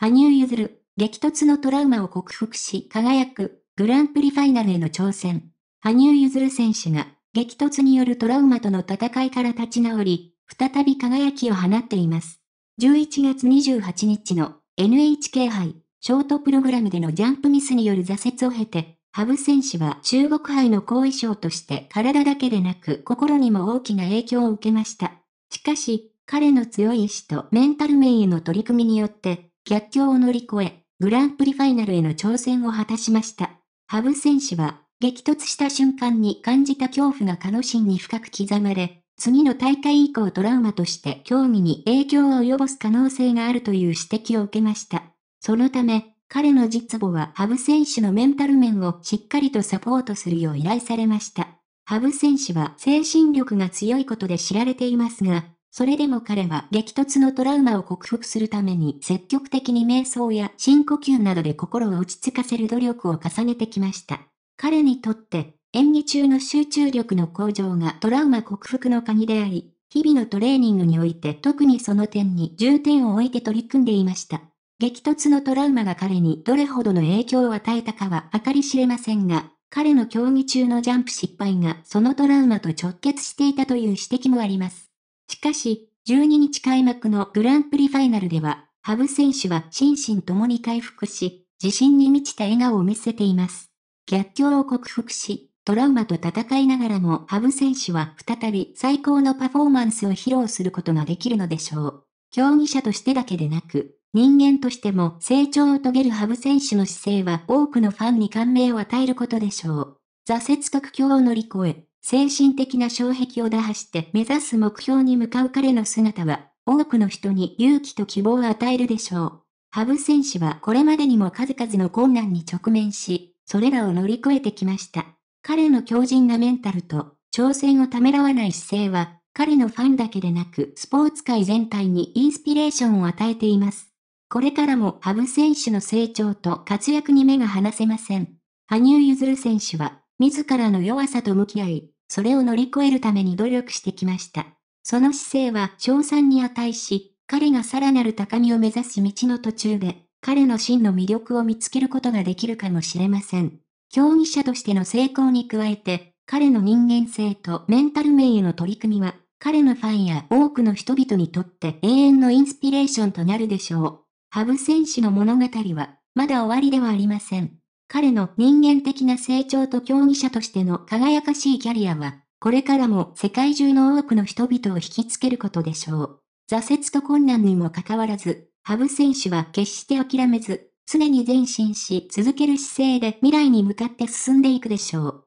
羽生結弦、激突のトラウマを克服し、輝く、グランプリファイナルへの挑戦。羽生結弦選手が、激突によるトラウマとの戦いから立ち直り、再び輝きを放っています。11月28日の NHK 杯、ショートプログラムでのジャンプミスによる挫折を経て、羽生選手は中国杯の後遺症として体だけでなく心にも大きな影響を受けました。しかし、彼の強い意志とメンタル面への取り組みによって、逆境を乗り越え、グランプリファイナルへの挑戦を果たしました。羽生選手は、激突した瞬間に感じた恐怖が彼の心に深く刻まれ、次の大会以降トラウマとして競技に影響を及ぼす可能性があるという指摘を受けました。そのため、彼の実母は羽生選手のメンタル面をしっかりとサポートするよう依頼されました。羽生選手は精神力が強いことで知られていますが、それでも彼は激突のトラウマを克服するために積極的に瞑想や深呼吸などで心を落ち着かせる努力を重ねてきました。彼にとって演技中の集中力の向上がトラウマ克服の鍵であり、日々のトレーニングにおいて特にその点に重点を置いて取り組んでいました。激突のトラウマが彼にどれほどの影響を与えたかは計り知れませんが、彼の競技中のジャンプ失敗がそのトラウマと直結していたという指摘もあります。しかし、12日開幕のグランプリファイナルでは、羽生選手は心身ともに回復し、自信に満ちた笑顔を見せています。逆境を克服し、トラウマと戦いながらも羽生選手は再び最高のパフォーマンスを披露することができるのでしょう。競技者としてだけでなく、人間としても成長を遂げる羽生選手の姿勢は多くのファンに感銘を与えることでしょう。挫折特境を乗り越え、精神的な障壁を打破して目指す目標に向かう彼の姿は、多くの人に勇気と希望を与えるでしょう。羽生選手はこれまでにも数々の困難に直面し、それらを乗り越えてきました。彼の強靭なメンタルと、挑戦をためらわない姿勢は、彼のファンだけでなく、スポーツ界全体にインスピレーションを与えています。これからも羽生選手の成長と活躍に目が離せません。羽生結弦選手は、自らの弱さと向き合い、それを乗り越えるために努力してきました。その姿勢は賞賛に値し、彼がさらなる高みを目指す道の途中で、彼の真の魅力を見つけることができるかもしれません。競技者としての成功に加えて、彼の人間性とメンタル面への取り組みは、彼のファンや多くの人々にとって永遠のインスピレーションとなるでしょう。ハブ選手の物語は、まだ終わりではありません。彼の人間的な成長と競技者としての輝かしいキャリアは、これからも世界中の多くの人々を引きつけることでしょう。挫折と困難にもかかわらず、羽生選手は決して諦めず、常に前進し続ける姿勢で未来に向かって進んでいくでしょう。